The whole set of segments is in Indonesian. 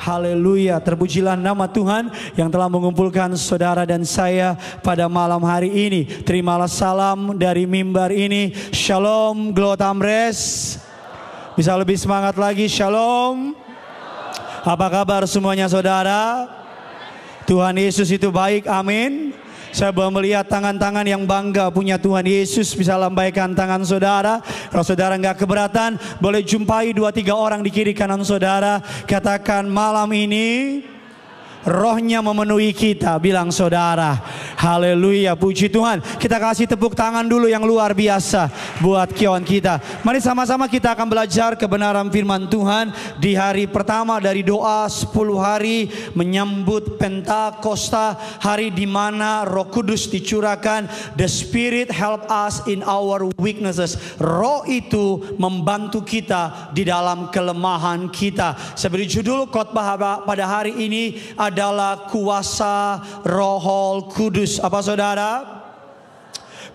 Haleluya. Terpujilah nama Tuhan yang telah mengumpulkan saudara dan saya pada malam hari ini. Terimalah salam dari mimbar ini. Shalom, Glotamres. Bisa lebih semangat lagi, Shalom. Apa kabar semuanya saudara? Tuhan Yesus itu baik, amin. Saya melihat tangan-tangan yang bangga punya Tuhan Yesus bisa lambaikan tangan saudara. Kalau saudara nggak keberatan, boleh jumpai dua tiga orang di kiri kanan saudara. Katakan malam ini rohnya memenuhi kita. Bilang saudara, haleluya puji Tuhan. Kita kasih tepuk tangan dulu yang luar biasa buat kion kita. Mari sama-sama kita akan belajar kebenaran firman Tuhan di hari pertama dari doa 10 hari menyambut Pentakosta. Hari di mana roh kudus dicurahkan. The Spirit help us in our weaknesses. Roh itu membantu kita di dalam kelemahan kita. Seperti judul khotbah pada hari ini adalah kuasa Roh Kudus. Apa saudara?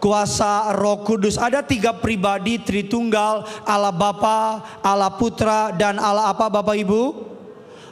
Kuasa Roh Kudus. Ada tiga pribadi Tritunggal, Allah Bapa, Allah Putra, dan Allah apa Bapak Ibu?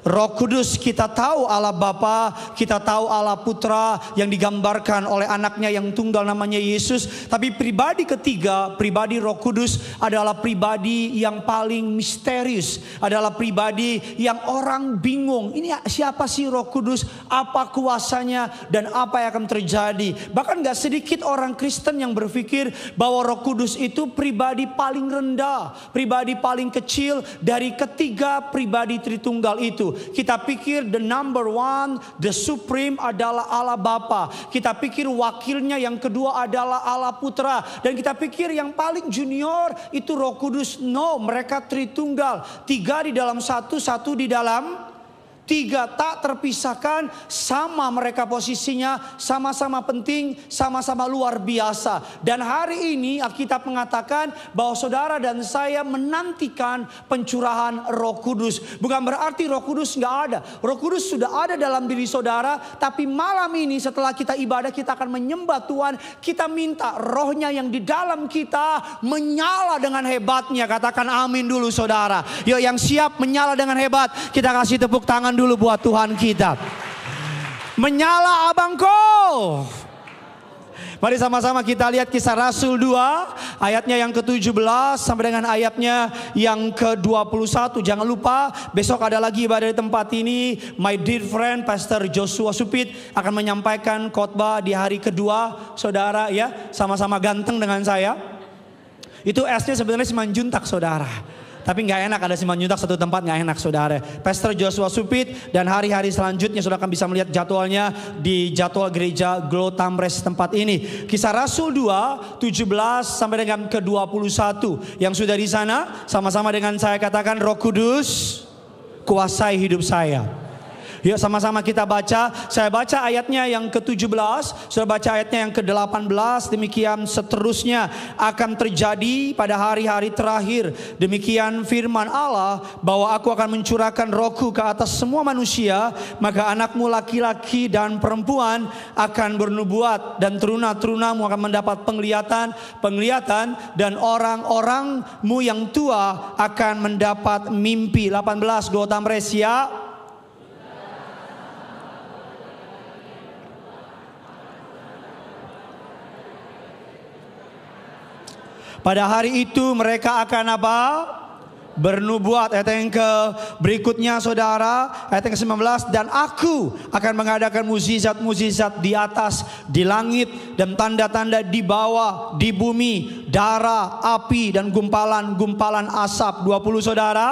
Roh Kudus kita tahu Allah Bapa, kita tahu Allah Putra yang digambarkan oleh anaknya yang tunggal namanya Yesus. Tapi pribadi ketiga, pribadi Roh Kudus adalah pribadi yang paling misterius. Adalah pribadi yang orang bingung. Ini siapa sih Roh Kudus? Apa kuasanya dan apa yang akan terjadi? Bahkan gak sedikit orang Kristen yang berpikir bahwa Roh Kudus itu pribadi paling rendah, pribadi paling kecil dari ketiga pribadi Tritunggal itu. Kita pikir the number one, the supreme adalah Allah Bapa. Kita pikir wakilnya yang kedua adalah Allah Putra. Dan kita pikir yang paling junior itu Roh Kudus. No, mereka Tritunggal. Tiga di dalam satu, satu di dalam Tiga tak terpisahkan, sama mereka posisinya, sama-sama penting, sama-sama luar biasa. Dan hari ini Alkitab mengatakan bahwa saudara dan saya menantikan pencurahan roh kudus. Bukan berarti roh kudus nggak ada. Roh kudus sudah ada dalam diri saudara, tapi malam ini setelah kita ibadah kita akan menyembah Tuhan. Kita minta rohnya yang di dalam kita menyala dengan hebatnya. Katakan amin dulu saudara. Yuk yang siap menyala dengan hebat, kita kasih tepuk tangan tangan dulu buat Tuhan kita. Menyala abangku. Mari sama-sama kita lihat kisah Rasul 2 ayatnya yang ke-17 sampai dengan ayatnya yang ke-21. Jangan lupa besok ada lagi ibadah di tempat ini. My dear friend Pastor Joshua Supit akan menyampaikan khotbah di hari kedua. Saudara ya sama-sama ganteng dengan saya. Itu esnya sebenarnya semanjuntak saudara. Tapi nggak enak ada Simon juta satu tempat nggak enak saudara. Pastor Joshua Supit dan hari-hari selanjutnya sudah akan bisa melihat jadwalnya di jadwal gereja Glow Tamres tempat ini. Kisah Rasul 2, 17 sampai dengan ke-21. Yang sudah di sana sama-sama dengan saya katakan roh kudus kuasai hidup saya. Yuk sama-sama kita baca. Saya baca ayatnya yang ke-17, Saya baca ayatnya yang ke-18, demikian seterusnya akan terjadi pada hari-hari terakhir. Demikian firman Allah bahwa aku akan mencurahkan rohku ke atas semua manusia, maka anakmu laki-laki dan perempuan akan bernubuat dan teruna-terunamu akan mendapat penglihatan, penglihatan dan orang-orangmu yang tua akan mendapat mimpi. 18 Gotam Resia Pada hari itu mereka akan apa? bernubuat ayat yang ke berikutnya saudara ayat yang ke 19 dan aku akan mengadakan mukjizat-mukjizat di atas di langit dan tanda-tanda di bawah di bumi darah api dan gumpalan-gumpalan asap 20 saudara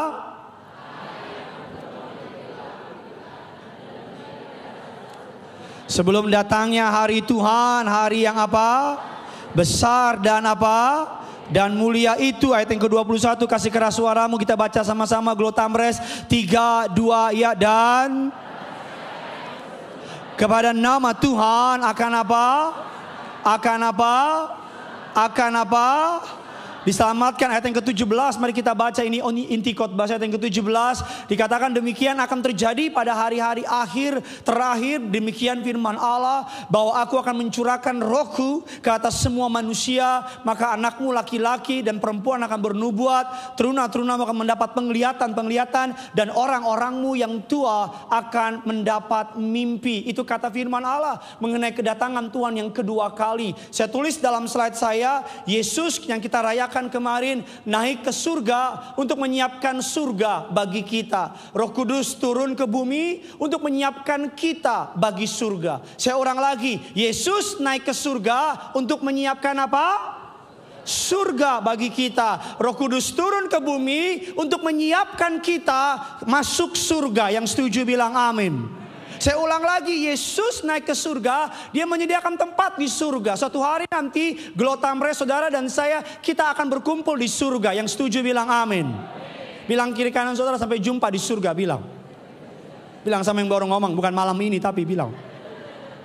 Sebelum datangnya hari Tuhan, hari yang apa? Besar dan apa? dan mulia itu ayat yang ke-21 kasih keras suaramu kita baca sama-sama Glotamres 3 2 ya dan kepada nama Tuhan akan apa? Akan apa? Akan apa? Akan apa? Diselamatkan ayat yang ke-17 mari kita baca ini inti khotbah ayat yang ke-17 dikatakan demikian akan terjadi pada hari-hari akhir terakhir demikian firman Allah bahwa aku akan mencurahkan rohku ke atas semua manusia maka anakmu laki-laki dan perempuan akan bernubuat teruna-teruna akan mendapat penglihatan-penglihatan dan orang-orangmu yang tua akan mendapat mimpi itu kata firman Allah mengenai kedatangan Tuhan yang kedua kali saya tulis dalam slide saya Yesus yang kita rayakan katakan kemarin naik ke surga untuk menyiapkan surga bagi kita. Roh Kudus turun ke bumi untuk menyiapkan kita bagi surga. Saya orang lagi, Yesus naik ke surga untuk menyiapkan apa? surga bagi kita. Roh Kudus turun ke bumi untuk menyiapkan kita masuk surga. Yang setuju bilang amin. Saya ulang lagi, Yesus naik ke surga, dia menyediakan tempat di surga. Suatu hari nanti glotamre saudara dan saya kita akan berkumpul di surga. Yang setuju bilang amin. Bilang kiri kanan saudara sampai jumpa di surga bilang. Bilang sama yang baru ngomong, bukan malam ini tapi bilang.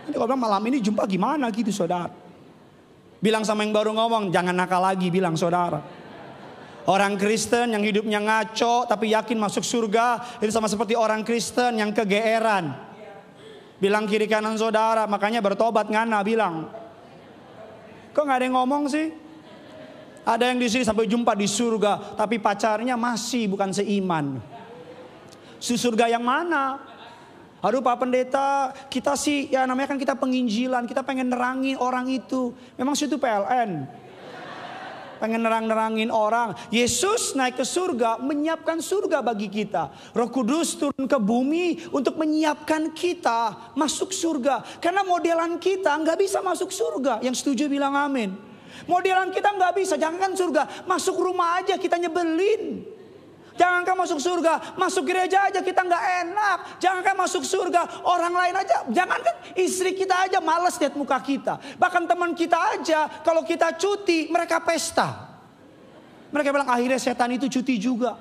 Nanti kalau bilang malam ini jumpa gimana gitu saudara. Bilang sama yang baru ngomong, jangan nakal lagi bilang saudara. Orang Kristen yang hidupnya ngaco tapi yakin masuk surga itu sama seperti orang Kristen yang kegeeran bilang kiri kanan saudara, makanya bertobat ngana bilang. Kok nggak ada yang ngomong sih? Ada yang di sini sampai jumpa di surga, tapi pacarnya masih bukan seiman. Si surga yang mana? Aduh Pak Pendeta, kita sih ya namanya kan kita penginjilan, kita pengen nerangin orang itu. Memang situ PLN pengen nerang-nerangin orang. Yesus naik ke surga, menyiapkan surga bagi kita. Roh Kudus turun ke bumi untuk menyiapkan kita masuk surga. Karena modelan kita nggak bisa masuk surga. Yang setuju bilang amin. Modelan kita nggak bisa, jangan kan surga. Masuk rumah aja kita nyebelin. Jangan kamu masuk surga, masuk gereja aja kita nggak enak. Jangan kamu masuk surga, orang lain aja. Jangan kan istri kita aja males lihat muka kita. Bahkan teman kita aja, kalau kita cuti mereka pesta. Mereka bilang akhirnya setan itu cuti juga.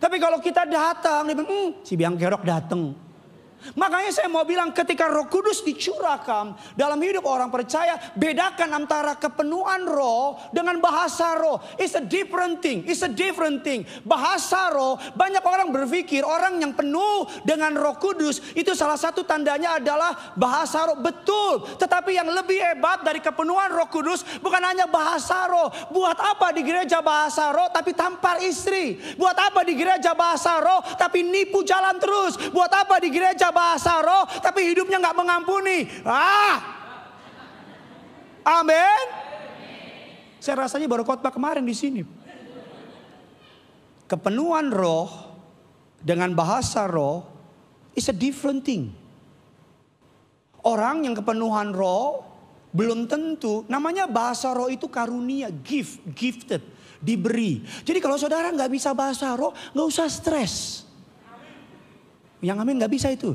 Tapi kalau kita datang, dia bilang, hmm, si biang kerok datang. Makanya saya mau bilang ketika roh kudus dicurahkan dalam hidup orang percaya. Bedakan antara kepenuhan roh dengan bahasa roh. It's a different thing. It's a different thing. Bahasa roh banyak orang berpikir orang yang penuh dengan roh kudus. Itu salah satu tandanya adalah bahasa roh. Betul. Tetapi yang lebih hebat dari kepenuhan roh kudus bukan hanya bahasa roh. Buat apa di gereja bahasa roh tapi tampar istri? Buat apa di gereja bahasa roh tapi nipu jalan terus? Buat apa di gereja bahasa roh tapi hidupnya nggak mengampuni. Ah. Amin. Saya rasanya baru khotbah kemarin di sini. Kepenuhan roh dengan bahasa roh is a different thing. Orang yang kepenuhan roh belum tentu namanya bahasa roh itu karunia, gift, gifted, diberi. Jadi kalau saudara nggak bisa bahasa roh, nggak usah stres. Yang amin gak bisa itu.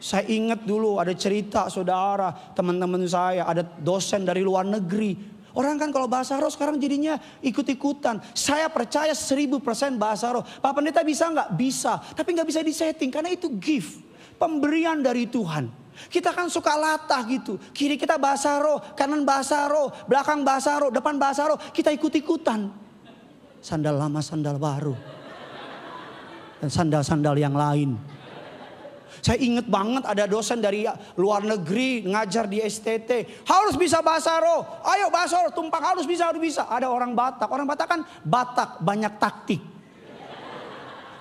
Saya ingat dulu ada cerita saudara, teman-teman saya, ada dosen dari luar negeri. Orang kan kalau bahasa roh sekarang jadinya ikut-ikutan. Saya percaya seribu persen bahasa roh. Pak Pendeta bisa nggak? Bisa. Tapi nggak bisa disetting karena itu gift. Pemberian dari Tuhan. Kita kan suka latah gitu. Kiri kita bahasa roh, kanan bahasa roh, belakang bahasa roh, depan bahasa roh. Kita ikut-ikutan. Sandal lama, sandal baru dan sandal-sandal yang lain. Saya inget banget ada dosen dari luar negeri ngajar di STT. Harus bisa bahasa roh. Ayo bahasa roh, tumpak harus bisa, harus bisa. Ada orang Batak. Orang Batak kan Batak banyak taktik.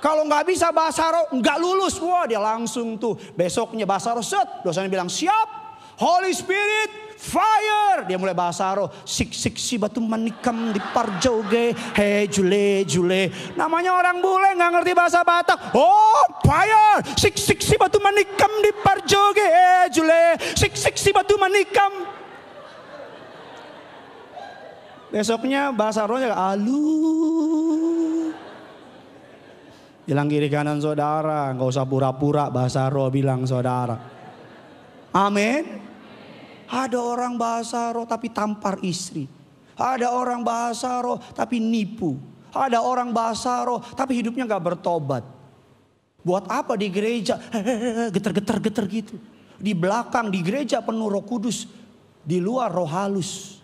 Kalau nggak bisa bahasa roh, nggak lulus. Wah dia langsung tuh. Besoknya bahasa roh set. Dosennya bilang siap. Holy Spirit fire. Dia mulai bahasa roh. Sik sik si batu manikam di parjoge. He jule jule. Namanya orang bule nggak ngerti bahasa Batak. Oh fire. Sik sik si batu manikam di parjoge. He jule. Sik sik si batu manikam. Besoknya bahasa rohnya alu. Bilang kiri kanan saudara, nggak usah pura-pura bahasa roh bilang saudara. Amin. Ada orang bahasa roh tapi tampar istri. Ada orang bahasa roh tapi nipu. Ada orang bahasa roh tapi hidupnya gak bertobat. Buat apa di gereja geter-geter geter gitu. Di belakang di gereja penuh roh kudus. Di luar roh halus.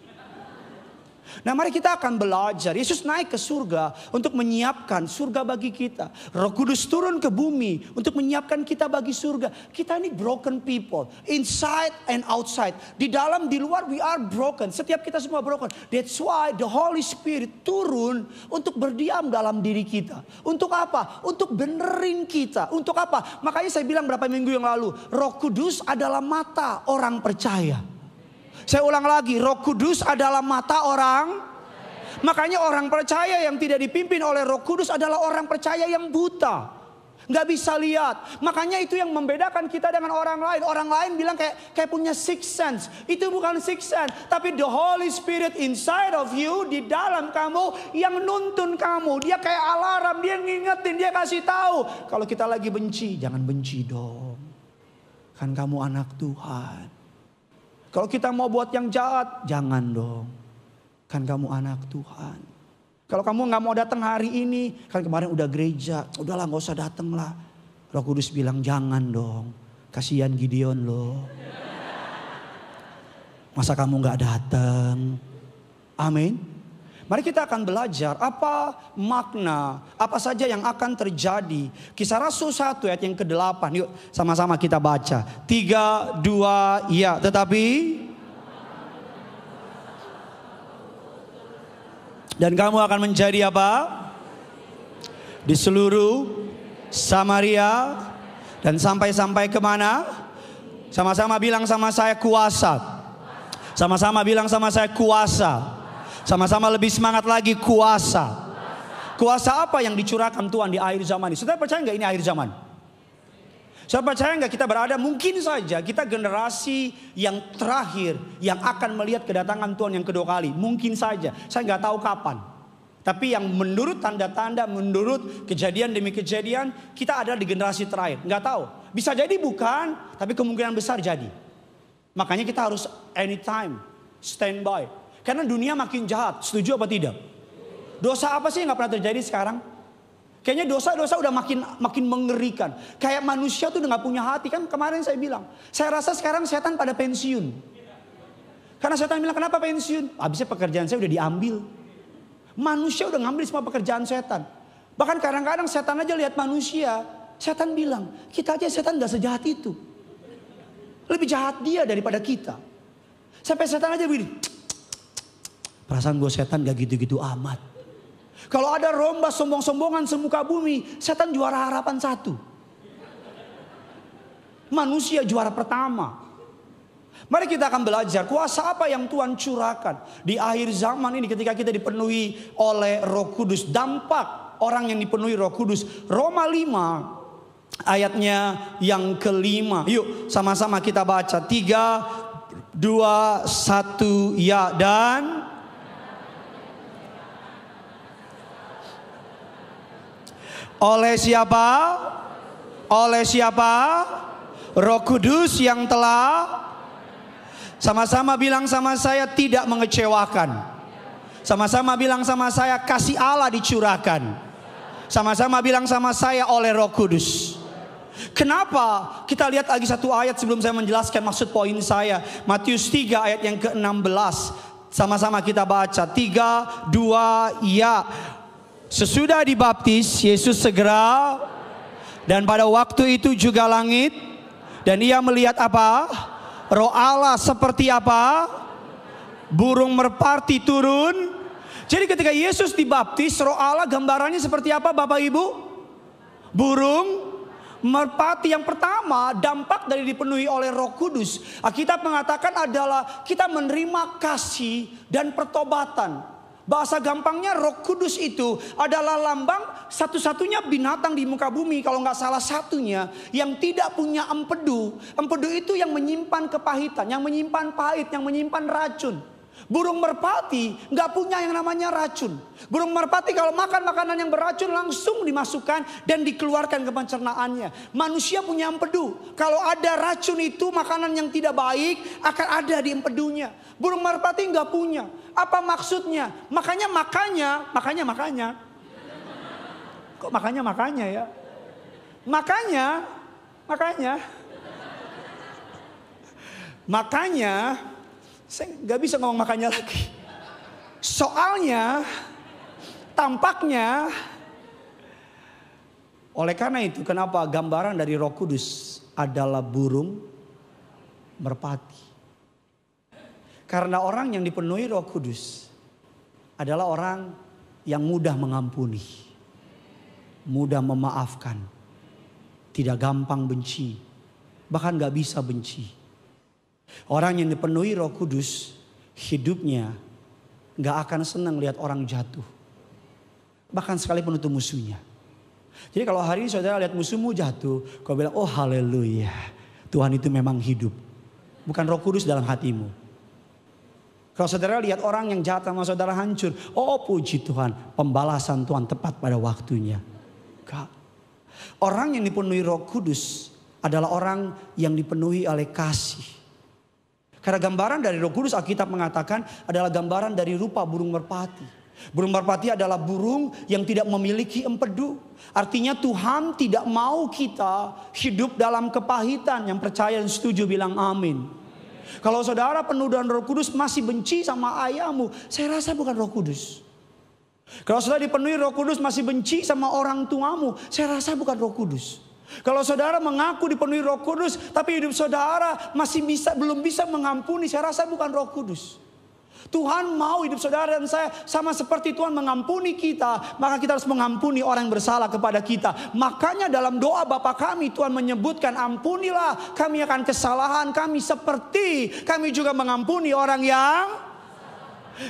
Nah mari kita akan belajar. Yesus naik ke surga untuk menyiapkan surga bagi kita. Roh Kudus turun ke bumi untuk menyiapkan kita bagi surga. Kita ini broken people. Inside and outside. Di dalam, di luar we are broken. Setiap kita semua broken. That's why the Holy Spirit turun untuk berdiam dalam diri kita. Untuk apa? Untuk benerin kita. Untuk apa? Makanya saya bilang berapa minggu yang lalu. Roh Kudus adalah mata orang percaya. Saya ulang lagi, Roh Kudus adalah mata orang. Makanya orang percaya yang tidak dipimpin oleh Roh Kudus adalah orang percaya yang buta Gak bisa lihat. Makanya itu yang membedakan kita dengan orang lain. Orang lain bilang kayak kayak punya six sense. Itu bukan six sense, tapi the Holy Spirit inside of you di dalam kamu yang nuntun kamu. Dia kayak alarm, dia ngingetin, dia kasih tahu. Kalau kita lagi benci, jangan benci dong. Kan kamu anak Tuhan. Kalau kita mau buat yang jahat, jangan dong. Kan kamu anak Tuhan. Kalau kamu nggak mau datang hari ini, kan kemarin udah gereja, udahlah nggak usah datang lah. Roh Kudus bilang jangan dong. Kasihan Gideon loh. Masa kamu nggak datang? Amin. Mari kita akan belajar apa makna, apa saja yang akan terjadi. Kisah Rasul 1 ayat yang ke-8. Yuk sama-sama kita baca. 3, 2, ya. Tetapi dan kamu akan menjadi apa? Di seluruh Samaria dan sampai-sampai kemana? Sama-sama bilang sama saya kuasa. Sama-sama bilang sama saya kuasa. Sama-sama lebih semangat lagi kuasa. Kuasa apa yang dicurahkan Tuhan di akhir zaman ini? Saudara percaya nggak ini akhir zaman? Saya percaya nggak kita berada mungkin saja kita generasi yang terakhir yang akan melihat kedatangan Tuhan yang kedua kali. Mungkin saja. Saya nggak tahu kapan. Tapi yang menurut tanda-tanda, menurut kejadian demi kejadian, kita ada di generasi terakhir. Nggak tahu. Bisa jadi bukan, tapi kemungkinan besar jadi. Makanya kita harus anytime, standby, karena dunia makin jahat, setuju apa tidak? Dosa apa sih yang gak pernah terjadi sekarang? Kayaknya dosa-dosa udah makin makin mengerikan. Kayak manusia tuh udah gak punya hati. Kan kemarin saya bilang, saya rasa sekarang setan pada pensiun. Karena setan bilang, kenapa pensiun? Habisnya pekerjaan saya udah diambil. Manusia udah ngambil semua pekerjaan setan. Bahkan kadang-kadang setan aja lihat manusia. Setan bilang, kita aja setan gak sejahat itu. Lebih jahat dia daripada kita. Sampai setan aja begini, Perasaan gue setan gak gitu-gitu amat. Kalau ada romba sombong-sombongan semuka bumi, setan juara harapan satu. Manusia juara pertama. Mari kita akan belajar kuasa apa yang Tuhan curahkan di akhir zaman ini ketika kita dipenuhi oleh Roh Kudus. Dampak orang yang dipenuhi Roh Kudus. Roma 5 ayatnya yang kelima. Yuk sama-sama kita baca. tiga dua satu ya dan Oleh siapa? Oleh siapa? Roh Kudus yang telah sama-sama bilang sama saya tidak mengecewakan. Sama-sama bilang sama saya kasih Allah dicurahkan. Sama-sama bilang sama saya oleh Roh Kudus. Kenapa? Kita lihat lagi satu ayat sebelum saya menjelaskan maksud poin saya. Matius 3 ayat yang ke-16. Sama-sama kita baca. 3, 2, ya. Sesudah dibaptis, Yesus segera dan pada waktu itu juga langit dan ia melihat apa? Roh Allah seperti apa? Burung merpati turun. Jadi ketika Yesus dibaptis, roh Allah gambarannya seperti apa Bapak Ibu? Burung merpati yang pertama dampak dari dipenuhi oleh Roh Kudus. kita mengatakan adalah kita menerima kasih dan pertobatan. Bahasa gampangnya roh kudus itu adalah lambang satu-satunya binatang di muka bumi. Kalau nggak salah satunya yang tidak punya empedu. Empedu itu yang menyimpan kepahitan, yang menyimpan pahit, yang menyimpan racun. Burung merpati nggak punya yang namanya racun. Burung merpati kalau makan makanan yang beracun langsung dimasukkan dan dikeluarkan ke pencernaannya. Manusia punya empedu. Kalau ada racun itu makanan yang tidak baik akan ada di empedunya. Burung merpati nggak punya. Apa maksudnya? Makanya makanya, makanya makanya. Kok makanya makanya ya? Makanya, makanya. Makanya saya nggak bisa ngomong makanya lagi. Soalnya, tampaknya, oleh karena itu kenapa gambaran dari roh kudus adalah burung merpati. Karena orang yang dipenuhi roh kudus adalah orang yang mudah mengampuni. Mudah memaafkan. Tidak gampang benci. Bahkan gak bisa benci Orang yang dipenuhi roh kudus hidupnya gak akan senang lihat orang jatuh. Bahkan sekalipun itu musuhnya. Jadi kalau hari ini saudara lihat musuhmu jatuh. Kau bilang oh haleluya. Tuhan itu memang hidup. Bukan roh kudus dalam hatimu. Kalau saudara lihat orang yang jahat sama saudara hancur. Oh puji Tuhan. Pembalasan Tuhan tepat pada waktunya. Enggak. Orang yang dipenuhi roh kudus adalah orang yang dipenuhi oleh kasih. Karena gambaran dari Roh Kudus Alkitab mengatakan adalah gambaran dari rupa burung merpati. Burung merpati adalah burung yang tidak memiliki empedu. Artinya Tuhan tidak mau kita hidup dalam kepahitan. Yang percaya dan setuju bilang amin. Kalau saudara penuh dengan roh kudus masih benci sama ayahmu. Saya rasa bukan roh kudus. Kalau saudara dipenuhi roh kudus masih benci sama orang tuamu. Saya rasa bukan roh kudus. Kalau saudara mengaku dipenuhi Roh Kudus, tapi hidup saudara masih bisa belum bisa mengampuni, saya rasa bukan Roh Kudus. Tuhan mau hidup saudara dan saya sama seperti Tuhan mengampuni kita, maka kita harus mengampuni orang yang bersalah kepada kita. Makanya dalam doa Bapa kami Tuhan menyebutkan ampunilah kami akan kesalahan kami seperti kami juga mengampuni orang yang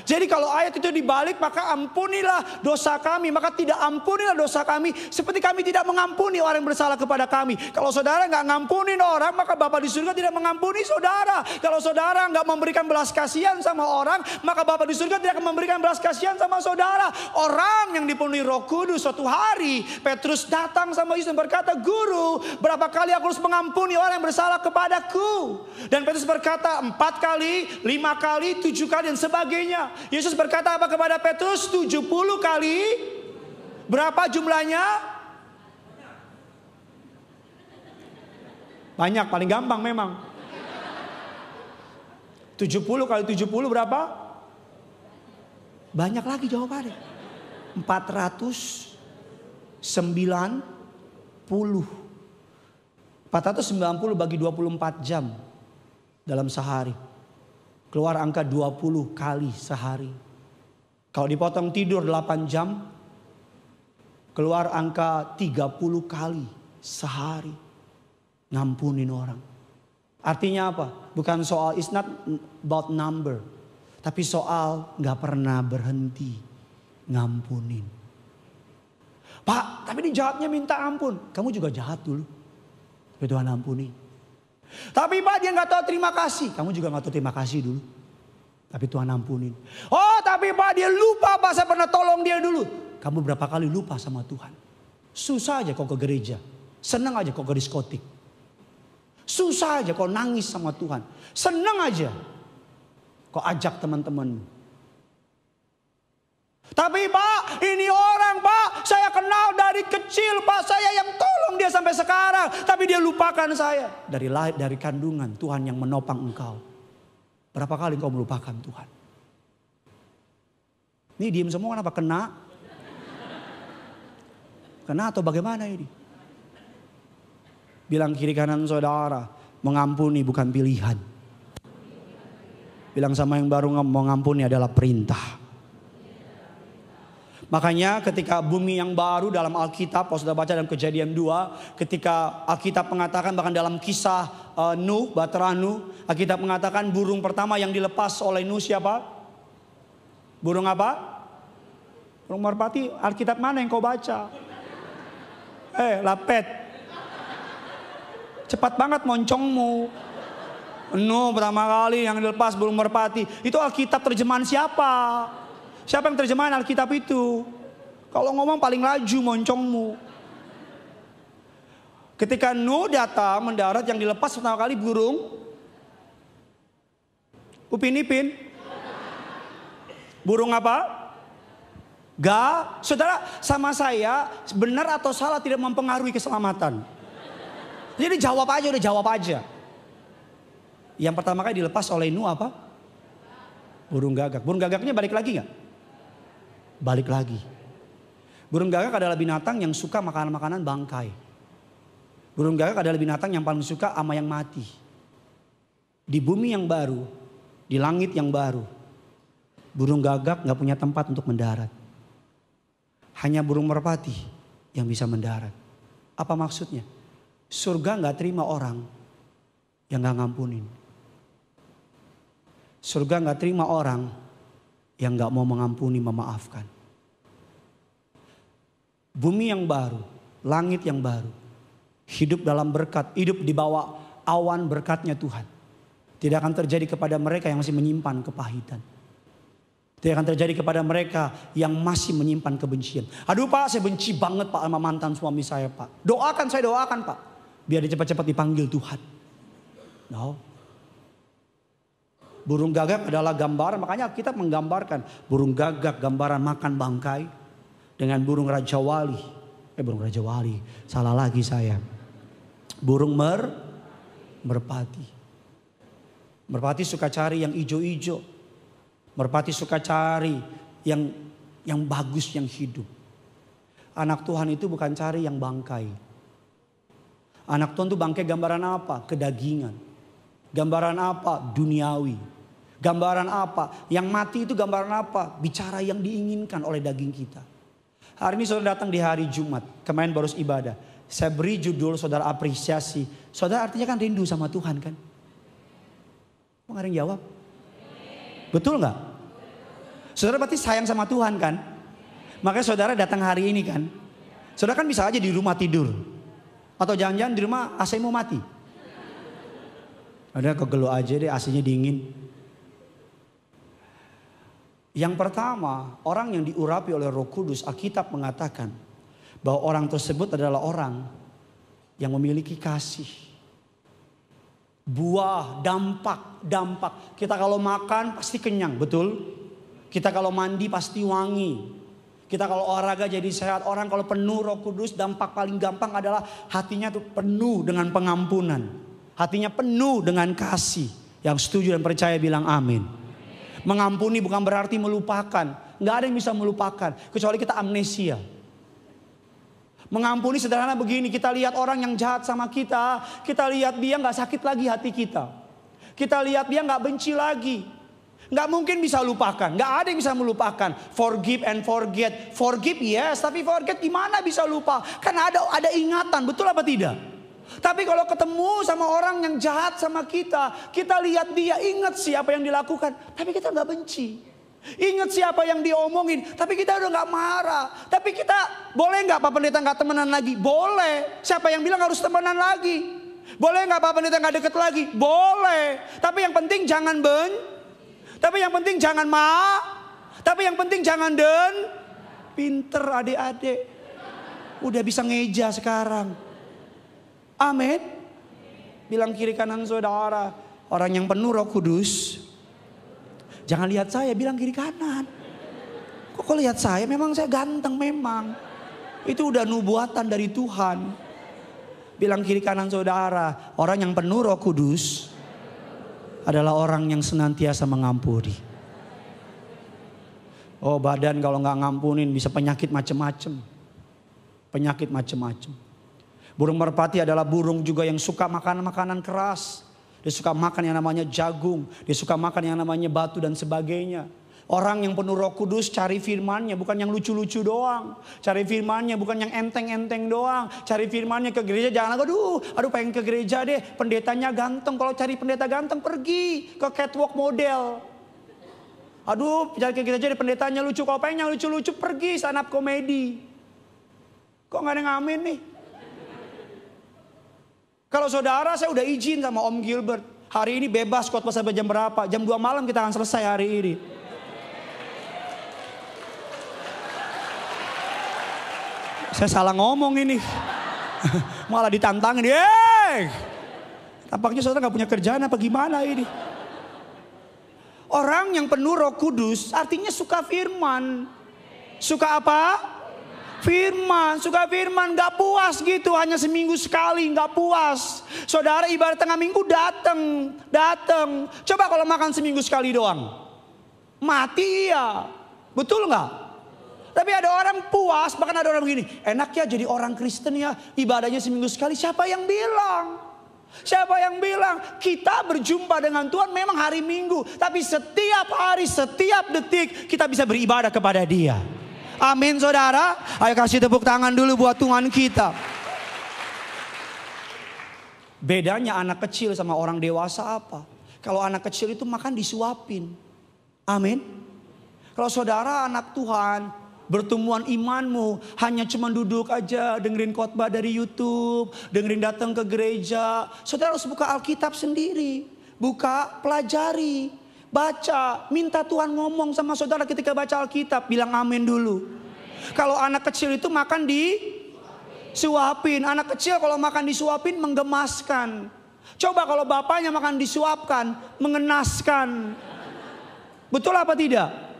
jadi kalau ayat itu dibalik maka ampunilah dosa kami. Maka tidak ampunilah dosa kami seperti kami tidak mengampuni orang yang bersalah kepada kami. Kalau saudara nggak ngampunin orang maka Bapak di surga tidak mengampuni saudara. Kalau saudara nggak memberikan belas kasihan sama orang maka Bapak di surga tidak akan memberikan belas kasihan sama saudara. Orang yang dipenuhi roh kudus suatu hari Petrus datang sama Yesus dan berkata Guru berapa kali aku harus mengampuni orang yang bersalah kepadaku. Dan Petrus berkata empat kali, lima kali, tujuh kali dan sebagainya. Yesus berkata apa kepada Petrus? 70 kali. Berapa jumlahnya? Banyak, paling gampang memang. 70 kali 70 berapa? Banyak lagi jawabannya. 490. 490 bagi 24 jam dalam sehari. Keluar angka 20 kali sehari. Kalau dipotong tidur 8 jam, keluar angka 30 kali sehari. ngampunin orang. Artinya apa? Bukan soal, it's not about number. Tapi soal gak pernah berhenti ngampunin. Pak, tapi ini jahatnya minta ampun. Kamu juga jahat dulu. Tapi Tuhan ampuni. Tapi Pak dia nggak tahu terima kasih. Kamu juga nggak tahu terima kasih dulu. Tapi Tuhan ampunin. Oh tapi Pak dia lupa Pak saya pernah tolong dia dulu. Kamu berapa kali lupa sama Tuhan. Susah aja kok ke gereja. Senang aja kok ke diskotik. Susah aja kok nangis sama Tuhan. Senang aja Kok ajak teman teman tapi pak, ini orang pak, saya kenal dari kecil pak, saya yang tolong dia sampai sekarang. Tapi dia lupakan saya. Dari lahir, dari kandungan, Tuhan yang menopang engkau. Berapa kali engkau melupakan Tuhan? Ini diem semua kenapa? Kena? Kena atau bagaimana ini? Bilang kiri kanan saudara, mengampuni bukan pilihan. Bilang sama yang baru mau adalah perintah. Makanya ketika bumi yang baru dalam Alkitab, kalau sudah baca dalam kejadian 2, ketika Alkitab mengatakan bahkan dalam kisah uh, Nuh, Batera Nuh, Alkitab mengatakan burung pertama yang dilepas oleh Nuh siapa? Burung apa? Burung merpati, Alkitab mana yang kau baca? Eh, lapet. Cepat banget moncongmu. Nuh pertama kali yang dilepas burung merpati. Itu Alkitab terjemahan siapa? Siapa yang terjemahan Alkitab itu? Kalau ngomong paling laju moncongmu. Ketika Nuh datang mendarat yang dilepas pertama kali burung Upin Ipin. Burung apa? Ga, saudara sama saya benar atau salah tidak mempengaruhi keselamatan. Jadi jawab aja udah jawab aja. Yang pertama kali dilepas oleh Nuh apa? Burung gagak. Burung gagaknya balik lagi nggak? balik lagi. Burung gagak adalah binatang yang suka makanan-makanan bangkai. Burung gagak adalah binatang yang paling suka ama yang mati. Di bumi yang baru, di langit yang baru, burung gagak nggak punya tempat untuk mendarat. Hanya burung merpati yang bisa mendarat. Apa maksudnya? Surga nggak terima orang yang nggak ngampunin. Surga nggak terima orang yang gak mau mengampuni, memaafkan. Bumi yang baru, langit yang baru. Hidup dalam berkat, hidup di bawah awan berkatnya Tuhan. Tidak akan terjadi kepada mereka yang masih menyimpan kepahitan. Tidak akan terjadi kepada mereka yang masih menyimpan kebencian. Aduh pak saya benci banget pak sama mantan suami saya pak. Doakan saya doakan pak. Biar dia cepat-cepat dipanggil Tuhan. No. Burung gagak adalah gambaran, makanya kita menggambarkan burung gagak gambaran makan bangkai dengan burung raja wali. Eh burung raja wali, salah lagi saya. Burung mer merpati. Merpati suka cari yang ijo-ijo. Merpati suka cari yang yang bagus, yang hidup. Anak Tuhan itu bukan cari yang bangkai. Anak Tuhan itu bangkai gambaran apa? Kedagingan. Gambaran apa? Duniawi. Gambaran apa? Yang mati itu gambaran apa? Bicara yang diinginkan oleh daging kita. Hari ini saudara datang di hari Jumat. Kemarin baru ibadah. Saya beri judul saudara apresiasi. Saudara artinya kan rindu sama Tuhan kan? Kok ada yang jawab? Betul nggak? Saudara berarti sayang sama Tuhan kan? Makanya saudara datang hari ini kan? Saudara kan bisa aja di rumah tidur. Atau jangan-jangan di rumah AC mau mati. Ada kegelo aja deh AC-nya dingin. Yang pertama, orang yang diurapi oleh Roh Kudus, Alkitab mengatakan bahwa orang tersebut adalah orang yang memiliki kasih. Buah, dampak, dampak. Kita kalau makan pasti kenyang, betul? Kita kalau mandi pasti wangi. Kita kalau olahraga jadi sehat. Orang kalau penuh Roh Kudus, dampak paling gampang adalah hatinya tuh penuh dengan pengampunan. Hatinya penuh dengan kasih. Yang setuju dan percaya bilang amin. Mengampuni bukan berarti melupakan. Nggak ada yang bisa melupakan. Kecuali kita amnesia. Mengampuni sederhana begini, kita lihat orang yang jahat sama kita, kita lihat dia nggak sakit lagi hati kita. Kita lihat dia nggak benci lagi. Nggak mungkin bisa lupakan, nggak ada yang bisa melupakan. Forgive and forget. Forgive yes, tapi forget gimana bisa lupa? Karena ada ada ingatan, betul apa tidak? Tapi kalau ketemu sama orang yang jahat sama kita, kita lihat dia ingat siapa yang dilakukan, tapi kita nggak benci. Ingat siapa yang diomongin, tapi kita udah nggak marah. Tapi kita boleh nggak Pak Pendeta nggak temenan lagi? Boleh. Siapa yang bilang harus temenan lagi? Boleh nggak Pak Pendeta nggak deket lagi? Boleh. Tapi yang penting jangan ben. Tapi yang penting jangan ma. Tapi yang penting jangan den. Pinter adik-adik. Udah bisa ngeja sekarang. Amin. Bilang kiri kanan saudara, orang yang penuh Roh Kudus. Jangan lihat saya, bilang kiri kanan. Kok kau lihat saya? Memang saya ganteng memang. Itu udah nubuatan dari Tuhan. Bilang kiri kanan saudara, orang yang penuh Roh Kudus adalah orang yang senantiasa mengampuni. Oh badan kalau nggak ngampunin bisa penyakit macem-macem. Penyakit macem-macem. Burung merpati adalah burung juga yang suka makan makanan keras. Dia suka makan yang namanya jagung, dia suka makan yang namanya batu dan sebagainya. Orang yang penuh roh kudus cari firmannya bukan yang lucu-lucu doang. Cari firmannya bukan yang enteng-enteng doang. Cari firmannya ke gereja jangan aduh, aduh pengen ke gereja deh. Pendetanya ganteng, kalau cari pendeta ganteng pergi ke catwalk model. Aduh, cari ke gereja deh pendetanya lucu, kalau pengen yang lucu-lucu pergi stand komedi. Kok gak ada yang amin nih? Kalau saudara saya udah izin sama Om Gilbert. Hari ini bebas kuat sampai jam berapa? Jam 2 malam kita akan selesai hari ini. Saya salah ngomong ini. Malah ditantangin. Yeay! Tampaknya saudara gak punya kerjaan apa gimana ini. Orang yang penuh roh kudus artinya suka firman. Suka apa? Firman, suka firman, gak puas gitu, hanya seminggu sekali, gak puas. Saudara ibarat tengah minggu dateng dateng Coba kalau makan seminggu sekali doang. Mati ya, betul gak? Tapi ada orang puas, bahkan ada orang begini, enak ya jadi orang Kristen ya, ibadahnya seminggu sekali, siapa yang bilang? Siapa yang bilang kita berjumpa dengan Tuhan memang hari Minggu, tapi setiap hari, setiap detik kita bisa beribadah kepada Dia. Amin saudara. Ayo kasih tepuk tangan dulu buat Tuhan kita. Bedanya anak kecil sama orang dewasa apa? Kalau anak kecil itu makan disuapin. Amin. Kalau saudara anak Tuhan, bertumbuhan imanmu hanya cuma duduk aja dengerin khotbah dari YouTube, dengerin datang ke gereja. Saudara harus buka Alkitab sendiri, buka pelajari. Baca, minta Tuhan ngomong sama saudara ketika baca Alkitab, bilang amin dulu. Amen. Kalau anak kecil itu makan di suapin. Anak kecil kalau makan disuapin menggemaskan. Coba kalau bapaknya makan disuapkan, mengenaskan. Betul apa tidak?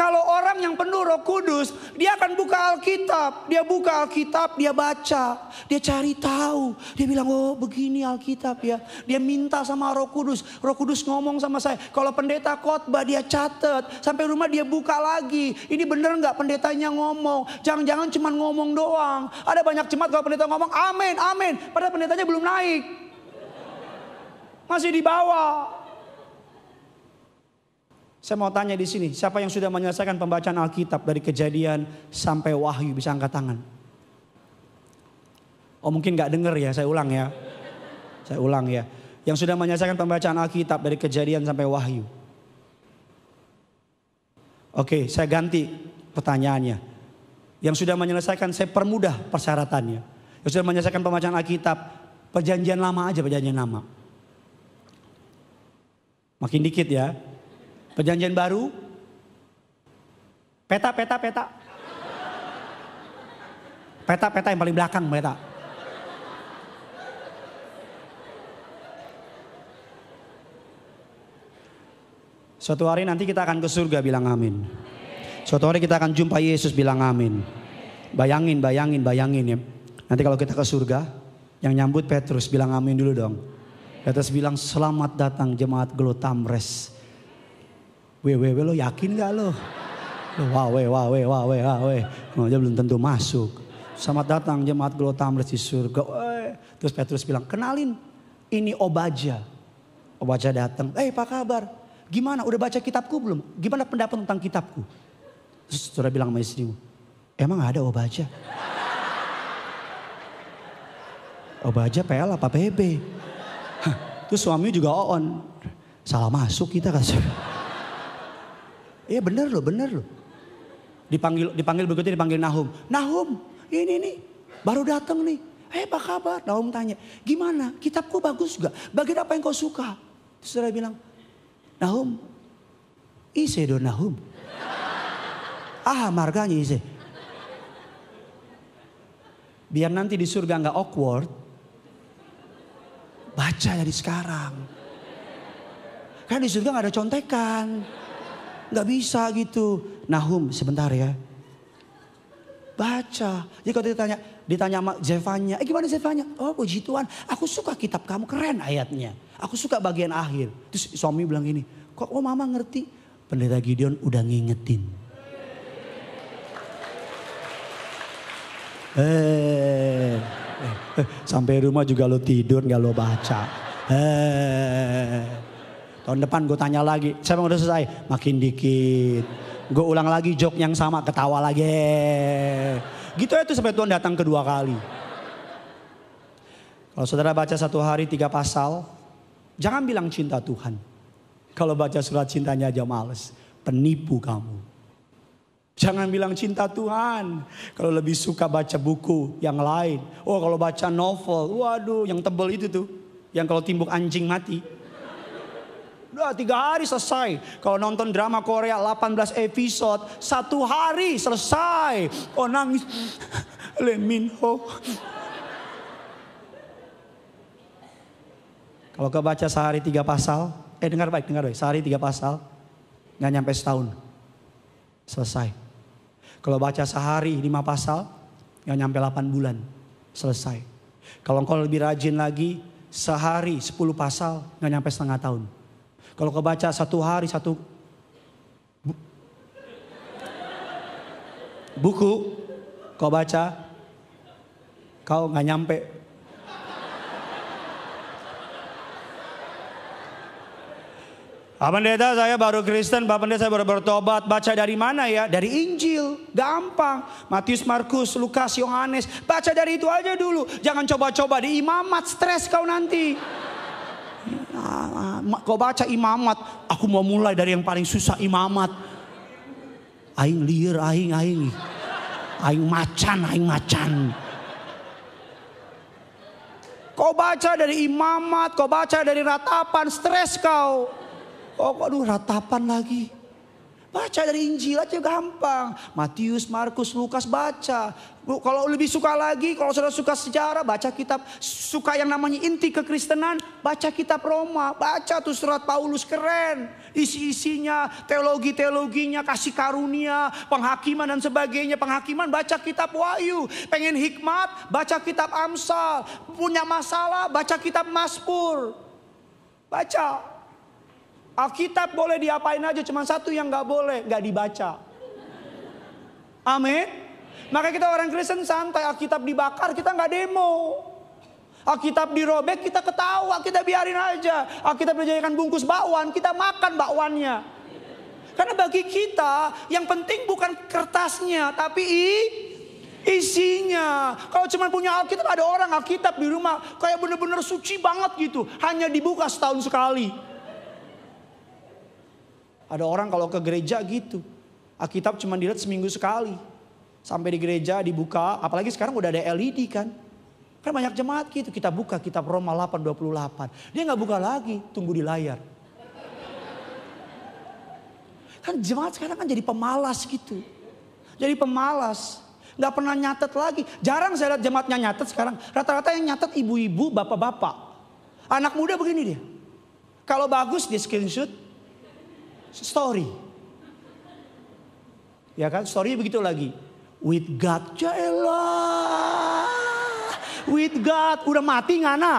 Kalau orang yang penuh roh kudus, dia akan buka Alkitab. Dia buka Alkitab, dia baca. Dia cari tahu. Dia bilang, oh begini Alkitab ya. Dia minta sama roh kudus. Roh kudus ngomong sama saya. Kalau pendeta khotbah dia catat. Sampai rumah dia buka lagi. Ini bener nggak pendetanya ngomong. Jangan-jangan cuma ngomong doang. Ada banyak jemaat kalau pendeta ngomong amin, amin. Padahal pendetanya belum naik. Masih di bawah. Saya mau tanya di sini, siapa yang sudah menyelesaikan pembacaan Alkitab dari kejadian sampai wahyu bisa angkat tangan? Oh mungkin nggak denger ya, saya ulang ya. Saya ulang ya. Yang sudah menyelesaikan pembacaan Alkitab dari kejadian sampai wahyu. Oke, saya ganti pertanyaannya. Yang sudah menyelesaikan, saya permudah persyaratannya. Yang sudah menyelesaikan pembacaan Alkitab, perjanjian lama aja perjanjian lama. Makin dikit ya, Perjanjian baru. Peta, peta, peta. Peta, peta yang paling belakang, peta. Suatu hari nanti kita akan ke surga, bilang amin. Suatu hari kita akan jumpa Yesus, bilang amin. Bayangin, bayangin, bayangin ya. Nanti kalau kita ke surga, yang nyambut Petrus bilang amin dulu dong. Petrus bilang selamat datang jemaat Glotamres. Weh, weh, weh, lo yakin gak lo? Wah, weh, wah, weh, wah, weh, wah, weh. Oh, dia belum tentu masuk. Selamat datang jemaat Gelo Tamres di surga. Weh. Terus Petrus bilang, kenalin ini Obaja. Obaja datang, eh hey, apa kabar? Gimana, udah baca kitabku belum? Gimana pendapat tentang kitabku? Terus saudara bilang sama istrimu, emang ada Obaja? Obaja PL apa PB? Hah. Terus suaminya juga on. Salah masuk kita kasih. Iya bener loh, bener loh. Dipanggil dipanggil begitu dipanggil Nahum. Nahum, ini nih baru datang nih. Eh hey, apa kabar? Nahum tanya, gimana? Kitabku bagus gak? Bagian apa yang kau suka? Terus bilang, Nahum, ise do Nahum. Ah marganya ise. Biar nanti di surga nggak awkward, baca dari sekarang. Kan di surga nggak ada contekan nggak bisa gitu. Nahum sebentar ya. Baca. Jadi kalau ditanya, ditanya sama Zevanya, eh gimana Zevanya? Oh puji Tuhan, aku suka kitab kamu, keren ayatnya. Aku suka bagian akhir. Terus suami bilang gini, kok oh mama ngerti? Pendeta Gideon udah ngingetin. Eh, eh, eh, eh, sampai rumah juga lo tidur nggak lo baca. Eh, Tahun depan gue tanya lagi, saya yang udah selesai? Makin dikit. Gue ulang lagi jok yang sama, ketawa lagi. Gitu ya tuh sampai Tuhan datang kedua kali. Kalau saudara baca satu hari tiga pasal, jangan bilang cinta Tuhan. Kalau baca surat cintanya aja males. Penipu kamu. Jangan bilang cinta Tuhan. Kalau lebih suka baca buku yang lain. Oh kalau baca novel, waduh yang tebel itu tuh. Yang kalau timbuk anjing mati. Udah tiga hari selesai. Kalau nonton drama Korea 18 episode, satu hari selesai. Oh nangis, Lee Min Ho. Kalau kebaca sehari tiga pasal, eh dengar baik, dengar baik, sehari tiga pasal, nggak nyampe setahun. Selesai. Kalau baca sehari lima pasal, nggak nyampe 8 bulan. Selesai. Kalau engkau lebih rajin lagi, sehari sepuluh pasal, nggak nyampe setengah tahun. Kalau kau baca satu hari satu buku, kau baca, kau nggak nyampe. Pak Pendeta saya baru Kristen, Pak Pendeta saya baru bertobat. Baca dari mana ya? Dari Injil. Gampang. Matius, Markus, Lukas, Yohanes. Baca dari itu aja dulu. Jangan coba-coba di imamat stres kau nanti. Ah, ah, kau baca imamat, aku mau mulai dari yang paling susah imamat. Aing liar, aing, aing. Aing macan, aing macan. Kau baca dari imamat, kau baca dari ratapan, stres kau. Oh, aduh ratapan lagi. Baca dari Injil aja gampang. Matius, Markus, Lukas baca. Kalau lebih suka lagi, kalau sudah suka sejarah, baca kitab. Suka yang namanya inti kekristenan, baca kitab Roma. Baca tuh surat Paulus, keren. Isi-isinya, teologi-teologinya, kasih karunia, penghakiman dan sebagainya. Penghakiman baca kitab Wahyu. Pengen hikmat, baca kitab Amsal. Punya masalah, baca kitab Maspur. Baca. Alkitab boleh diapain aja, cuma satu yang nggak boleh, nggak dibaca. Amin. Maka kita orang Kristen santai, Alkitab dibakar, kita nggak demo. Alkitab dirobek, kita ketawa, kita biarin aja. Alkitab dijadikan bungkus bakwan, kita makan bakwannya. Karena bagi kita yang penting bukan kertasnya, tapi i, isinya. Kalau cuma punya Alkitab, ada orang Alkitab di rumah kayak bener-bener suci banget gitu. Hanya dibuka setahun sekali. Ada orang kalau ke gereja gitu. Alkitab cuma dilihat seminggu sekali. Sampai di gereja dibuka, apalagi sekarang udah ada LED kan. Kan banyak jemaat gitu, kita buka kitab Roma 828. Dia nggak buka lagi, tunggu di layar. Kan jemaat sekarang kan jadi pemalas gitu. Jadi pemalas. Gak pernah nyatet lagi. Jarang saya lihat jemaatnya nyatet sekarang. Rata-rata yang nyatet ibu-ibu, bapak-bapak. Anak muda begini dia. Kalau bagus dia screenshot, story. Ya kan? Story begitu lagi. With God, jaela, ya With God, udah mati ngana.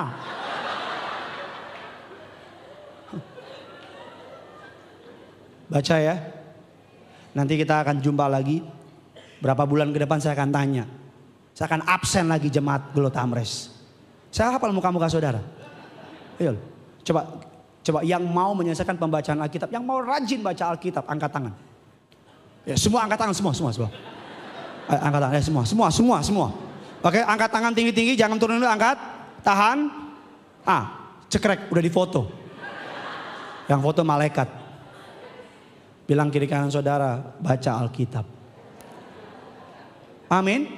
Baca ya. Nanti kita akan jumpa lagi. Berapa bulan ke depan saya akan tanya. Saya akan absen lagi jemaat Gelota Amres. Saya hafal muka-muka saudara. Ayo, coba Coba yang mau menyelesaikan pembacaan Alkitab, yang mau rajin baca Alkitab, angkat tangan. Ya, semua angkat tangan, semua, semua, semua. Eh, angkat tangan, ya, semua, semua, semua, semua. Oke, angkat tangan tinggi-tinggi, jangan turun dulu, angkat. Tahan. Ah, cekrek, udah difoto. Yang foto malaikat. Bilang kiri kanan saudara, baca Alkitab. Amin.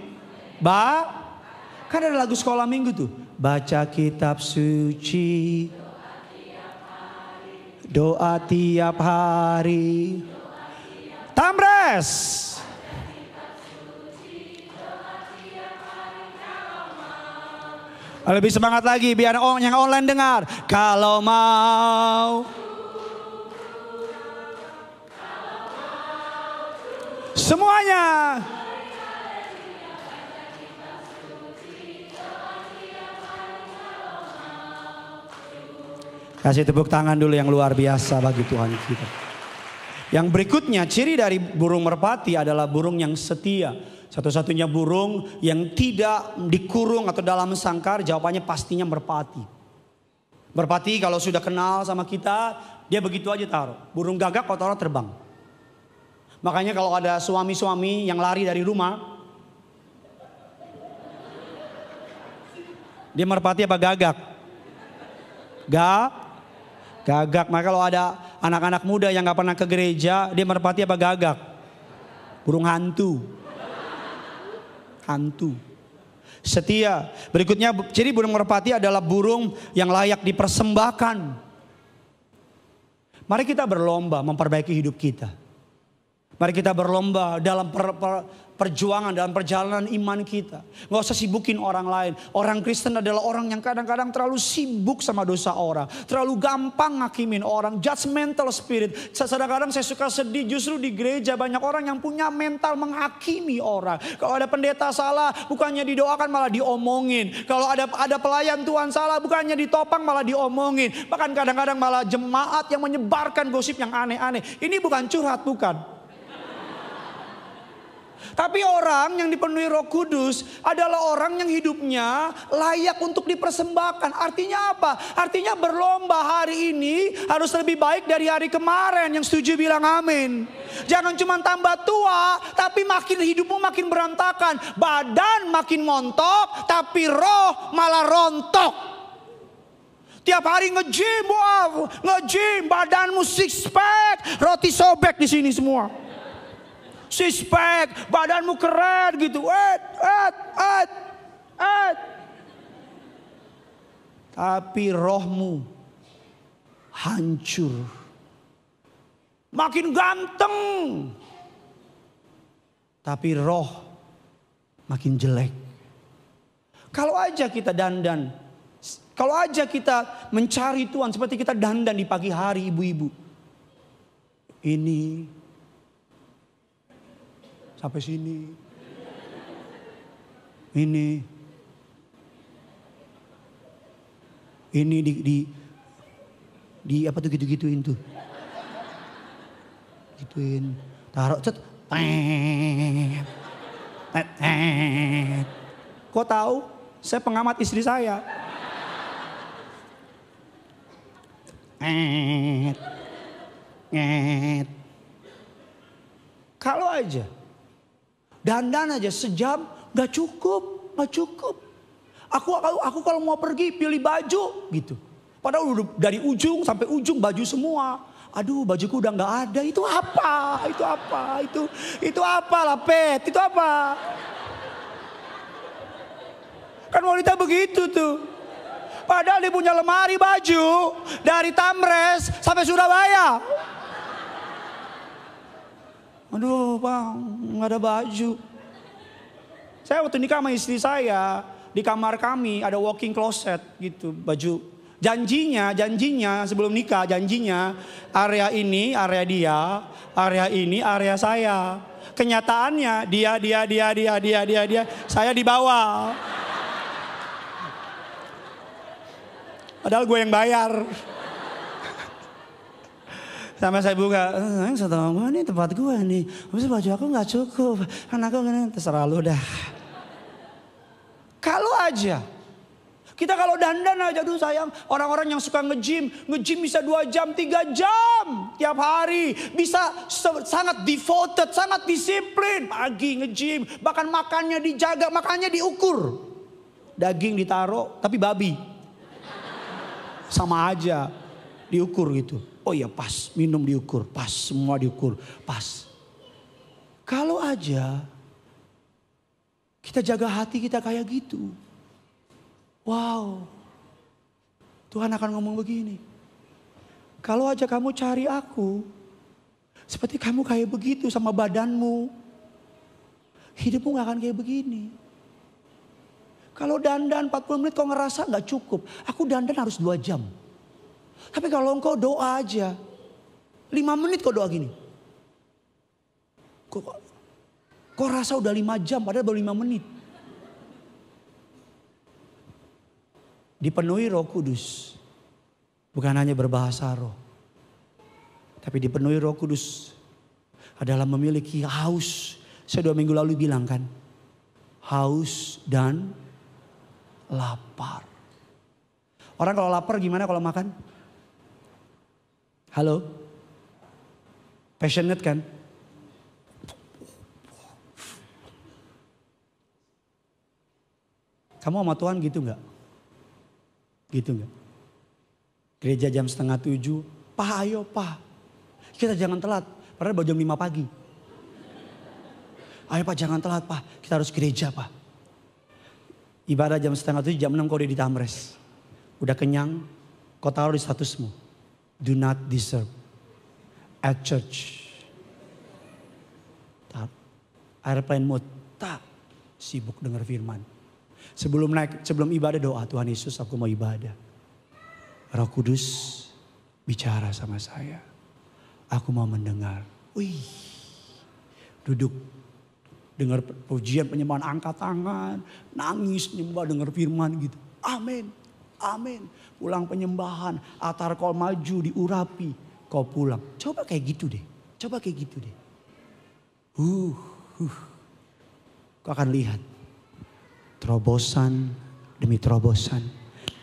Ba, kan ada lagu sekolah minggu tuh. Baca kitab suci, Doa tiap hari. Tamres. Lebih semangat lagi biar orang yang online dengar. Kalau mau. Semuanya. Kasih tepuk tangan dulu yang luar biasa bagi Tuhan kita. Yang berikutnya ciri dari burung merpati adalah burung yang setia. Satu-satunya burung yang tidak dikurung atau dalam sangkar jawabannya pastinya merpati. Merpati kalau sudah kenal sama kita dia begitu aja taruh. Burung gagak kalau taruh terbang. Makanya kalau ada suami-suami yang lari dari rumah. Dia merpati apa gagak? Gak. Gagak. Maka kalau ada anak-anak muda yang nggak pernah ke gereja, dia merpati apa gagak? Burung hantu. Hantu. Setia. Berikutnya, ciri burung merpati adalah burung yang layak dipersembahkan. Mari kita berlomba memperbaiki hidup kita. Mari kita berlomba dalam per, per, perjuangan, dalam perjalanan iman kita. Gak usah sibukin orang lain. Orang Kristen adalah orang yang kadang-kadang terlalu sibuk sama dosa orang. Terlalu gampang ngakimin orang. Judgmental spirit. Kadang-kadang saya suka sedih justru di gereja banyak orang yang punya mental menghakimi orang. Kalau ada pendeta salah bukannya didoakan malah diomongin. Kalau ada ada pelayan Tuhan salah bukannya ditopang malah diomongin. Bahkan kadang-kadang malah jemaat yang menyebarkan gosip yang aneh-aneh. Ini bukan curhat bukan. Tapi orang yang dipenuhi roh kudus adalah orang yang hidupnya layak untuk dipersembahkan. Artinya apa? Artinya berlomba hari ini harus lebih baik dari hari kemarin. Yang setuju bilang amin. Jangan cuma tambah tua, tapi makin hidupmu makin berantakan. Badan makin montok, tapi roh malah rontok. Tiap hari nge-gym, wow, nge badanmu six pack, roti sobek di sini semua. Sispek, badanmu keren gitu. At, at, at, at. Tapi rohmu hancur. Makin ganteng. Tapi roh makin jelek. Kalau aja kita dandan, kalau aja kita mencari Tuhan seperti kita dandan di pagi hari ibu-ibu. Ini sampai sini. Ini. Ini di, di, di apa tuh gitu-gituin tuh. Gituin. Taruh cet. Kok tahu? Saya pengamat istri saya. Eh, eh. Kalau aja Dandan aja sejam gak cukup, gak cukup. Aku, kalau aku kalau mau pergi pilih baju gitu. Padahal udah dari ujung sampai ujung baju semua. Aduh bajuku udah nggak ada, itu apa? Itu apa? Itu itu apa lah pet, itu apa? Kan wanita begitu tuh. Padahal dia punya lemari baju dari Tamres sampai Surabaya. Aduh bang, nggak ada baju. Saya waktu nikah sama istri saya, di kamar kami ada walking closet gitu, baju. Janjinya, janjinya sebelum nikah, janjinya area ini area dia, area ini area saya. Kenyataannya dia, dia, dia, dia, dia, dia, dia, saya di bawah. Padahal gue yang bayar sama saya buka, yang eh, satu gue nih tempat gue nih. Habis baju aku nggak cukup, anakku gini, terserah lu dah. Kalau aja kita kalau dandan aja dulu sayang orang-orang yang suka nge-gym, nge-gym bisa dua jam, tiga jam tiap hari, bisa sangat devoted, sangat disiplin, pagi nge-gym, bahkan makannya dijaga, makannya diukur. Daging ditaruh tapi babi. Sama aja diukur gitu. Oh iya pas, minum diukur, pas, semua diukur, pas. Kalau aja kita jaga hati kita kayak gitu. Wow. Tuhan akan ngomong begini. Kalau aja kamu cari aku, seperti kamu kayak begitu sama badanmu. Hidupmu gak akan kayak begini. Kalau dandan 40 menit kau ngerasa gak cukup. Aku dandan harus 2 jam. Tapi kalau engkau doa aja, lima menit kau doa gini. Kok, kok rasa udah lima jam padahal baru lima menit. Dipenuhi roh kudus. Bukan hanya berbahasa roh. Tapi dipenuhi roh kudus. Adalah memiliki haus. Saya dua minggu lalu bilang kan. Haus dan lapar. Orang kalau lapar gimana kalau makan? Halo? Passionate kan? Kamu sama Tuhan gitu nggak? Gitu nggak? Gereja jam setengah tujuh, Pak ayo Pak. Kita jangan telat, padahal baru jam lima pagi. Ayo Pak jangan telat Pak, kita harus gereja Pak. Ibadah jam setengah tujuh, jam enam kau udah di Tamres. Udah kenyang, kau taruh di statusmu do not deserve at church. Airplane mode tak sibuk dengar firman. Sebelum naik, sebelum ibadah doa Tuhan Yesus aku mau ibadah. Roh Kudus bicara sama saya. Aku mau mendengar. Wih, duduk dengar pujian penyembahan angkat tangan, nangis nyembah dengar firman gitu. Amin. Amin. Pulang penyembahan, atar kau maju diurapi, kau pulang. Coba kayak gitu deh. Coba kayak gitu deh. Uh, uh. Kau akan lihat terobosan demi terobosan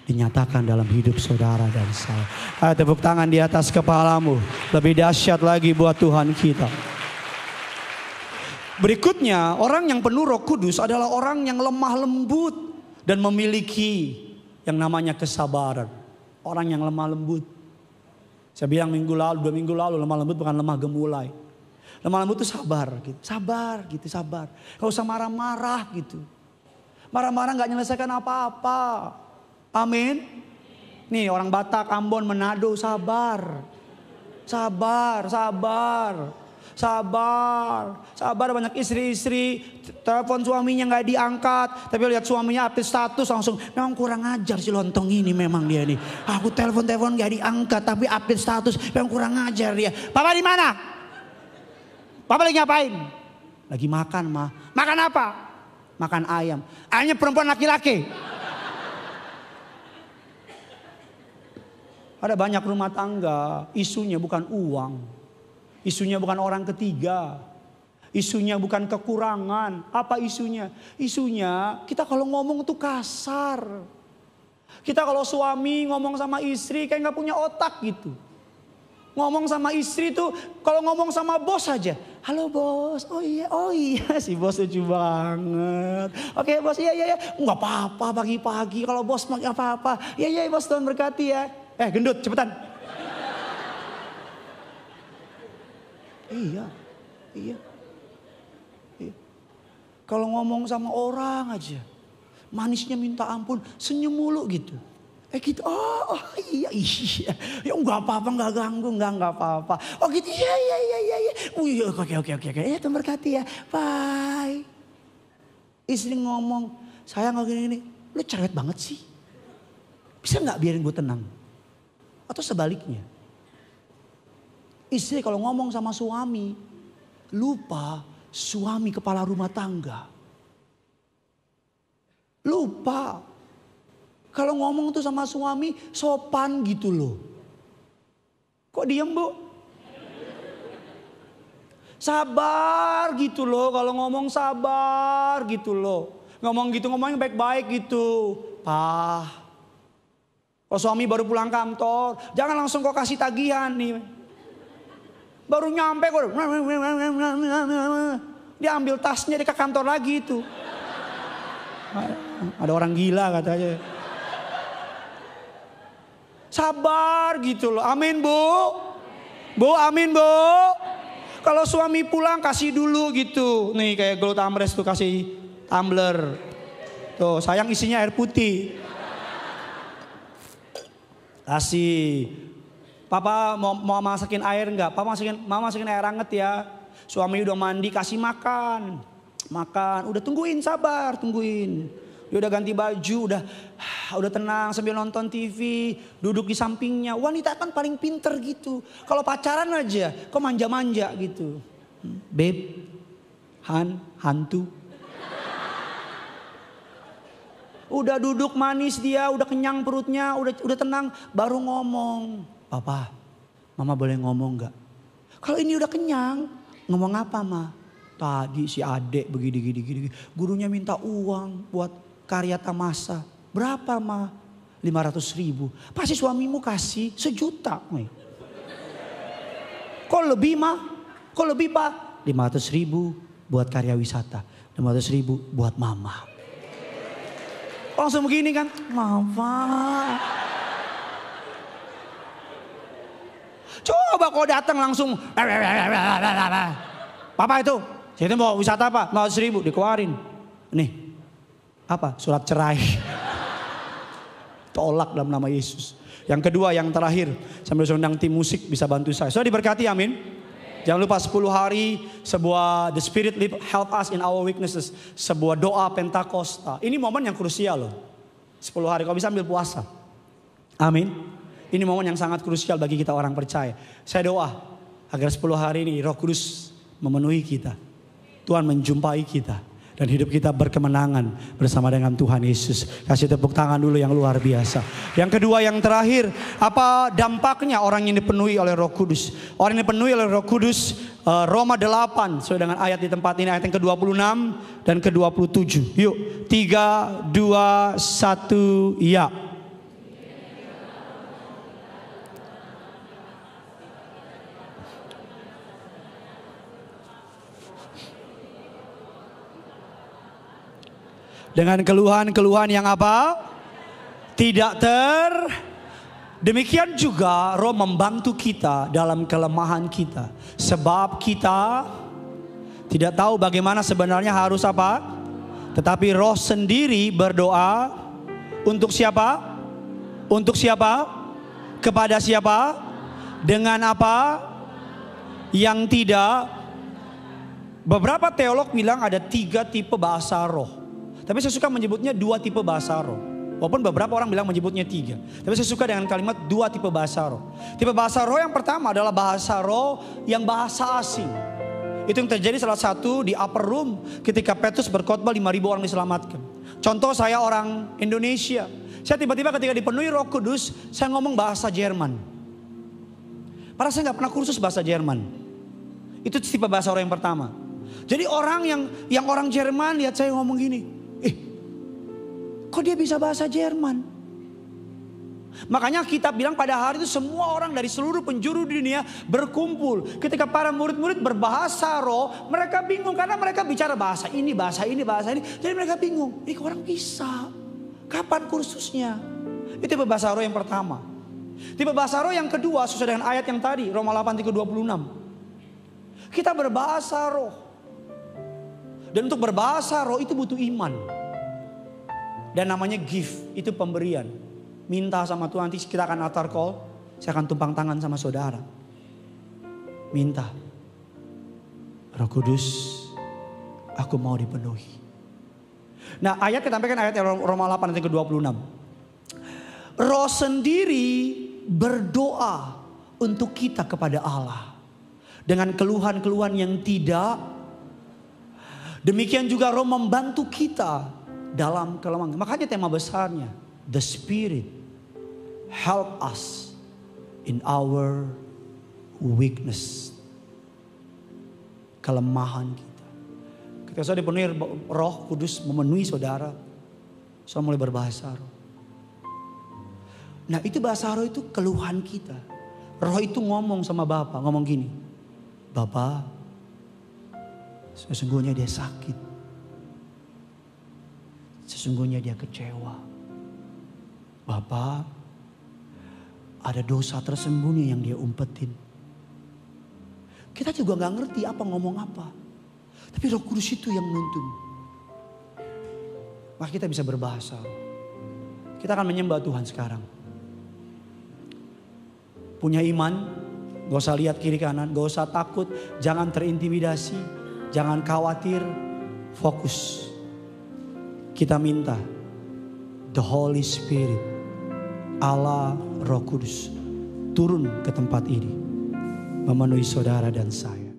dinyatakan dalam hidup saudara dan saya. Ayo tepuk tangan di atas kepalamu. Lebih dahsyat lagi buat Tuhan kita. Berikutnya, orang yang penuh Roh Kudus adalah orang yang lemah lembut dan memiliki yang namanya kesabaran. Orang yang lemah lembut. Saya bilang minggu lalu, dua minggu lalu lemah lembut bukan lemah gemulai. Lemah lembut itu sabar gitu. Sabar gitu, sabar. Gak usah marah-marah gitu. Marah-marah gak menyelesaikan apa-apa. Amin. Nih orang Batak, Ambon, menado sabar. Sabar, sabar. Sabar, sabar banyak istri-istri telepon suaminya nggak diangkat, tapi lihat suaminya update status langsung memang kurang ajar si lontong ini memang dia ini. Aku telepon-telepon nggak diangkat, tapi update status memang kurang ajar dia. Papa di mana? Papa lagi ngapain? Lagi makan mah. Makan apa? Makan ayam. Ayamnya perempuan laki-laki. Ada banyak rumah tangga, isunya bukan uang. Isunya bukan orang ketiga. Isunya bukan kekurangan. Apa isunya? Isunya kita kalau ngomong tuh kasar. Kita kalau suami ngomong sama istri kayak nggak punya otak gitu. Ngomong sama istri tuh kalau ngomong sama bos aja. Halo bos, oh iya, oh iya si bos lucu banget. Oke bos, iya iya, iya. nggak apa-apa pagi-pagi kalau bos apa-apa. Iya iya bos Tuhan berkati ya. Eh gendut cepetan Iya, iya. iya. Kalau ngomong sama orang aja, manisnya minta ampun, senyum mulu gitu. Eh gitu, oh, oh iya iya, ya nggak apa-apa nggak ganggu nggak nggak apa-apa. Oh gitu, iya iya iya iya, iya. Wih, oh, iya, oke oke oke oke, ya Tuhan berkati ya, bye. Istri ngomong, sayang kalau gini gini, lu cerewet banget sih. Bisa nggak biarin gue tenang? Atau sebaliknya, Istri kalau ngomong sama suami, lupa suami kepala rumah tangga. Lupa. Kalau ngomong tuh sama suami sopan gitu loh. Kok diem bu? Sabar gitu loh kalau ngomong sabar gitu loh. Ngomong gitu ngomongnya baik-baik gitu. Pah. Kalau suami baru pulang kantor, jangan langsung kau kasih tagihan nih. Baru nyampe gue. Dia ambil tasnya di ke kantor lagi itu. Ada orang gila katanya. Sabar gitu loh. Amin bu. Bu amin bu. Kalau suami pulang kasih dulu gitu. Nih kayak gelut amres tuh kasih tumbler. Tuh sayang isinya air putih. Kasih. Papa mau, mau masakin air enggak? Papa masakin, mama masakin air anget ya. Suami udah mandi kasih makan. Makan, udah tungguin sabar, tungguin. Dia udah ganti baju, udah udah tenang sambil nonton TV, duduk di sampingnya. Wanita kan paling pinter gitu. Kalau pacaran aja, kok manja-manja gitu. Hmm. Beb, han, hantu. Udah duduk manis dia, udah kenyang perutnya, udah udah tenang, baru ngomong. Papa, mama boleh ngomong gak? Kalau ini udah kenyang, ngomong apa ma? Tadi si adek begini gini gini, gurunya minta uang buat karya tamasa. Berapa ma? 500 ribu. Pasti suamimu kasih sejuta. Woy. Kok lebih ma? Kok lebih pak? 500 ribu buat karya wisata. 500 ribu buat mama. Langsung begini kan. Mama. Coba kau datang langsung. Papa itu, jadi mau wisata apa? Mau seribu, dikeluarin. Nih, apa? Surat cerai. Tolak dalam nama Yesus. Yang kedua, yang terakhir. Sambil sondang tim musik bisa bantu saya. Sudah diberkati, amin. Jangan lupa 10 hari sebuah the spirit live help us in our weaknesses, sebuah doa Pentakosta. Ini momen yang krusial loh. 10 hari kau bisa ambil puasa. Amin. Ini momen yang sangat krusial bagi kita orang percaya. Saya doa agar 10 hari ini Roh Kudus memenuhi kita. Tuhan menjumpai kita dan hidup kita berkemenangan bersama dengan Tuhan Yesus. Kasih tepuk tangan dulu yang luar biasa. Yang kedua, yang terakhir, apa dampaknya orang yang dipenuhi oleh Roh Kudus? Orang yang dipenuhi oleh Roh Kudus eh, Roma 8 sesuai dengan ayat di tempat ini ayat yang ke-26 dan ke-27. Yuk, 3 2 1 ya. dengan keluhan-keluhan yang apa? Tidak ter Demikian juga roh membantu kita dalam kelemahan kita. Sebab kita tidak tahu bagaimana sebenarnya harus apa. Tetapi roh sendiri berdoa untuk siapa? Untuk siapa? Kepada siapa? Dengan apa? Yang tidak. Beberapa teolog bilang ada tiga tipe bahasa roh. Tapi saya suka menyebutnya dua tipe bahasa roh. Walaupun beberapa orang bilang menyebutnya tiga. Tapi saya suka dengan kalimat dua tipe bahasa roh. Tipe bahasa roh yang pertama adalah bahasa roh yang bahasa asing. Itu yang terjadi salah satu di upper room ketika Petrus berkhotbah 5000 orang diselamatkan. Contoh saya orang Indonesia. Saya tiba-tiba ketika dipenuhi roh kudus, saya ngomong bahasa Jerman. Padahal saya nggak pernah kursus bahasa Jerman. Itu tipe bahasa roh yang pertama. Jadi orang yang yang orang Jerman lihat saya ngomong gini, Kok dia bisa bahasa Jerman? Makanya kita bilang pada hari itu semua orang dari seluruh penjuru dunia berkumpul. Ketika para murid-murid berbahasa roh, mereka bingung karena mereka bicara bahasa ini, bahasa ini, bahasa ini. Jadi mereka bingung, ini orang bisa. Kapan kursusnya? Itu bahasa roh yang pertama. Tipe bahasa roh yang kedua sesuai dengan ayat yang tadi, Roma 8 26. Kita berbahasa roh. Dan untuk berbahasa roh itu butuh iman. Dan namanya gift itu pemberian. Minta sama Tuhan, nanti kita akan altar call, saya akan tumpang tangan sama saudara. Minta. Roh Kudus, aku mau dipenuhi. Nah ayat kita sampaikan ayat Roma 8 ayat ke-26. Roh sendiri berdoa untuk kita kepada Allah. Dengan keluhan-keluhan yang tidak. Demikian juga roh membantu kita dalam kelemahan. Makanya tema besarnya, the spirit help us in our weakness. Kelemahan kita. Ketika saya dipenuhi roh kudus memenuhi saudara, saya mulai berbahasa roh. Nah itu bahasa roh itu keluhan kita. Roh itu ngomong sama Bapak, ngomong gini. Bapak, sesungguhnya dia sakit Sesungguhnya dia kecewa. Bapak, ada dosa tersembunyi yang dia umpetin. Kita juga gak ngerti apa ngomong apa. Tapi roh kudus itu yang menuntun. Maka kita bisa berbahasa. Kita akan menyembah Tuhan sekarang. Punya iman, gak usah lihat kiri kanan, gak usah takut, jangan terintimidasi, jangan khawatir, fokus. Kita minta the Holy Spirit, Allah Roh Kudus turun ke tempat ini memenuhi saudara dan saya.